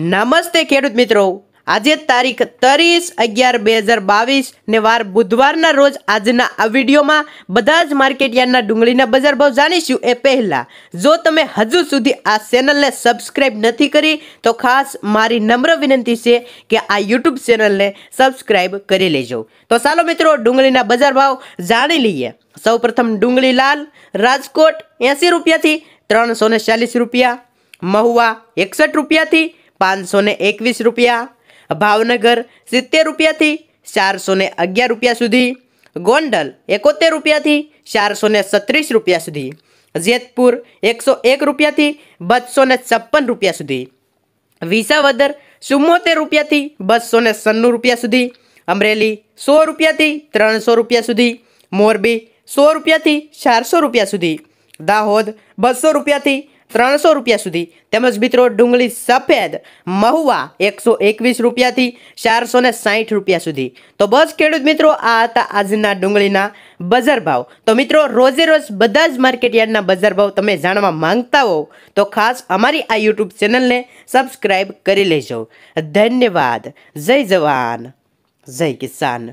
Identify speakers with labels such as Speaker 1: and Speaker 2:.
Speaker 1: નમસ્તે ખેડૂત મિત્રો આજે તારીખ ત્રીસ અગિયાર બે હજાર બાવીસ ને વાર બુધવારના રોજ આજના આ વિડીયોમાં બધા જ માર્કેટયાર્ડના ડુંગળીના બજાર ભાવ જાણીશું એ પહેલાં જો તમે હજુ સુધી આ ચેનલને સબસ્ક્રાઈબ નથી કરી તો ખાસ મારી નમ્ર વિનંતી છે કે આ યુટ્યુબ ચેનલને સબસ્ક્રાઈબ કરી લેજો તો ચાલો મિત્રો ડુંગળીના બજાર ભાવ જાણી લઈએ સૌપ્રથમ ડુંગળી લાલ રાજકોટ એંસી રૂપિયાથી ત્રણસો ચાલીસ રૂપિયા મહુવા એકસઠ રૂપિયાથી પાંચસો ને એકવીસ રૂપિયા ભાવનગર સિત્તેર રૂપિયાથી ચારસો અગિયાર રૂપિયા સુધી ગોંડલ એકોતેર રૂપિયાથી ચારસો ને છત્રીસ રૂપિયા સુધી જેતપુર એકસો એક રૂપિયાથી બસો છપ્પન રૂપિયા સુધી વિસાવદર ચુમ્મોતેર રૂપિયાથી બસો ને સન્નું રૂપિયા સુધી અમરેલી સો રૂપિયાથી ત્રણસો રૂપિયા સુધી મોરબી સો રૂપિયાથી ચારસો રૂપિયા સુધી દાહોદ બસો રૂપિયાથી ત્રણસો રૂપિયા સુધી તેમજ મિત્રો ડુંગળી સફેદ મહુવા એકસો એકવીસ રૂપિયાથી ચારસો ને સાહીઠ રૂપિયા સુધી તો બસ ખેડૂત મિત્રો આ હતા આજના ડુંગળીના બજાર ભાવ તો મિત્રો રોજે રોજ બધા જ માર્કેટયાર્ડના બજાર ભાવ તમે જાણવા માંગતા હો તો ખાસ અમારી આ યુટ્યુબ ચેનલને સબસ્ક્રાઈબ કરી લેજો ધન્યવાદ જય જવાન જય કિસાન